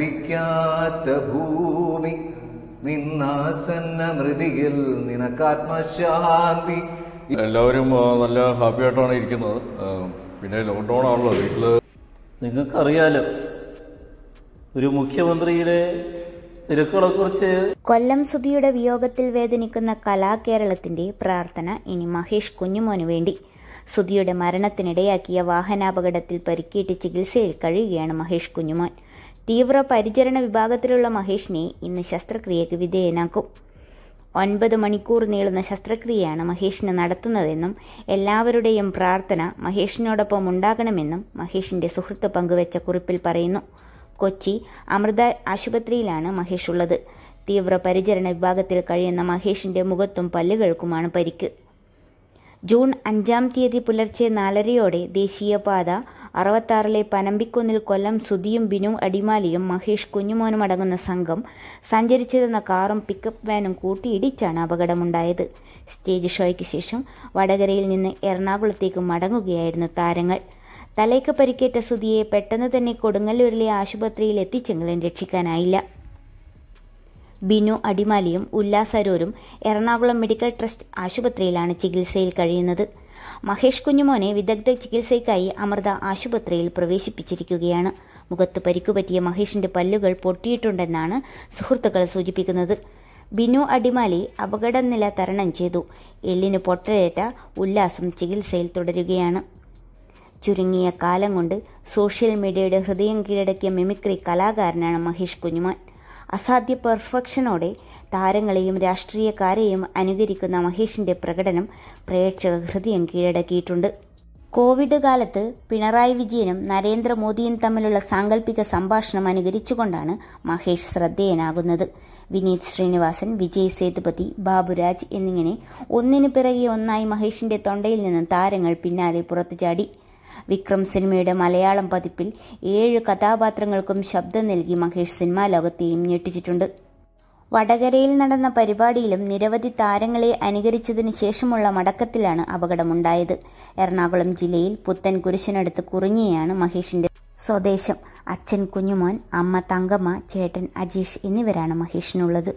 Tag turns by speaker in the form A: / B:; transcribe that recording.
A: മരിക്കാത്ത ഭൂമി നിന്നാസന്ന മൃതിയിൽ നിനക്കാത്മശാന്തി എല്ലാവരും നല്ല ഹാപ്പി ആയിട്ടാണ് ഇരിക്കുന്നത് പിന്നെ ലോക്ക്ഡൗൺ ആണല്ലോ വീട്ടില് നിങ്ങൾക്കറിയാലോ ഒരു മുഖ്യമന്ത്രിയുടെ തിരക്കുകളെക്കുറിച്ച് കൊല്ലം സുധിയുടെ വിയോഗത്തിൽ വേദനിക്കുന്ന കലാകേരളത്തിന്റെ പ്രാർത്ഥന ഇനി മഹേഷ് കുഞ്ഞുമോനു വേണ്ടി സുധിയുടെ മരണത്തിനിടയാക്കിയ വാഹനാപകടത്തിൽ പരിക്കേറ്റ് ചികിത്സയിൽ കഴിയുകയാണ് മഹേഷ് കുഞ്ഞുമോൻ തീവ്ര പരിചരണ വിഭാഗത്തിലുള്ള മഹേഷിനെ ഇന്ന് ശസ്ത്രക്രിയയ്ക്ക് വിധേയനാക്കും ഒൻപത് മണിക്കൂർ നീളുന്ന ശസ്ത്രക്രിയയാണ് മഹേഷിന് നടത്തുന്നതെന്നും എല്ലാവരുടെയും പ്രാർത്ഥന മഹേഷിനോടൊപ്പം ഉണ്ടാകണമെന്നും മഹേഷിന്റെ സുഹൃത്ത് പങ്കുവച്ച കുറിപ്പിൽ പറയുന്നു കൊച്ചി അമൃത ആശുപത്രിയിലാണ് മഹേഷ് ഉള്ളത് തീവ്ര പരിചരണ വിഭാഗത്തിൽ കഴിയുന്ന മഹേഷിന്റെ മുഖത്തും പല്ലുകൾക്കുമാണ് പരിക്ക് ജൂൺ അഞ്ചാം തീയതി പുലർച്ചെ നാലരയോടെ ദേശീയപാത അറുപത്താറിലെ പനമ്പിക്കുന്നിൽ കൊല്ലം സുധിയും ബിനു അടിമാലിയും മഹേഷ് കുഞ്ഞുമോനും അടങ്ങുന്ന സംഘം സഞ്ചരിച്ചിരുന്ന കാറും പിക്കപ്പ് വാനും കൂട്ടിയിടിച്ചാണ് അപകടമുണ്ടായത് സ്റ്റേജ് ഷോയ്ക്ക് ശേഷം വടകരയിൽ നിന്ന് എറണാകുളത്തേക്ക് മടങ്ങുകയായിരുന്നു താരങ്ങൾ തലയ്ക്ക് പരിക്കേറ്റ സുധിയെ പെട്ടെന്ന് തന്നെ കൊടുങ്ങല്ലൂരിലെ ആശുപത്രിയിൽ എത്തിച്ചെങ്കിലും രക്ഷിക്കാനായില്ല ബിനു അടിമാലിയും ഉല്ലാസരൂരും എറണാകുളം മെഡിക്കൽ ട്രസ്റ്റ് ആശുപത്രിയിലാണ് ചികിത്സയിൽ കഴിയുന്നത് മഹേഷ് കുഞ്ഞുമോനെ വിദഗ്ധ ചികിത്സയ്ക്കായി അമൃത ആശുപത്രിയിൽ പ്രവേശിപ്പിച്ചിരിക്കുകയാണ് മുഖത്ത് പരിക്കുപറ്റിയ മഹേഷിന്റെ പല്ലുകൾ പൊട്ടിയിട്ടുണ്ടെന്നാണ് സുഹൃത്തുക്കൾ സൂചിപ്പിക്കുന്നത് ബിനു അടിമാലി അപകടനില തരണം ചെയ്തു എല്ലിന് പൊട്ടലേറ്റ ഉല്ലാസം ചികിത്സയിൽ തുടരുകയാണ് ചുരുങ്ങിയ കാലം കൊണ്ട് സോഷ്യൽ മീഡിയയുടെ ഹൃദയം കീഴടക്കിയ മിമിക്രി കലാകാരനാണ് മഹേഷ് കുഞ്ഞുമാൻ അസാധ്യ പെർഫെക്ഷനോടെ താരങ്ങളെയും രാഷ്ട്രീയക്കാരെയും അനുകരിക്കുന്ന മഹേഷിന്റെ പ്രകടനം പ്രേക്ഷക ഹൃദയം കീഴടക്കിയിട്ടുണ്ട് കോവിഡ് കാലത്ത് പിണറായി വിജയനും നരേന്ദ്രമോദിയും തമ്മിലുള്ള സാങ്കല്പിക സംഭാഷണം അനുകരിച്ചുകൊണ്ടാണ് മഹേഷ് ശ്രദ്ധേയനാകുന്നത് വിനീത് ശ്രീനിവാസൻ വിജയ് സേതുപതി ബാബുരാജ് എന്നിങ്ങനെ ഒന്നിനു പിറകെ ഒന്നായി മഹേഷിന്റെ തൊണ്ടയിൽ നിന്ന് താരങ്ങൾ പിന്നാലെ പുറത്തു ചാടി വിക്രം സിനിമയുടെ മലയാളം പതിപ്പിൽ ഏഴ് കഥാപാത്രങ്ങൾക്കും ശബ്ദം നൽകി മഹേഷ് സിനിമാ ലോകത്തെയും ഞെട്ടിച്ചിട്ടുണ്ട് വടകരയിൽ നടന്ന പരിപാടിയിലും നിരവധി താരങ്ങളെ അനുകരിച്ചതിന് ശേഷമുള്ള മടക്കത്തിലാണ് അപകടമുണ്ടായത് എറണാകുളം ജില്ലയിൽ പുത്തൻ കുരിശിനടുത്ത് കുറിഞ്ഞിയാണ് മഹേഷിന്റെ സ്വദേശം അച്ഛൻ കുഞ്ഞുമോൻ അമ്മ തങ്കമ്മ ചേട്ടൻ അജീഷ് എന്നിവരാണ് മഹേഷിനുള്ളത്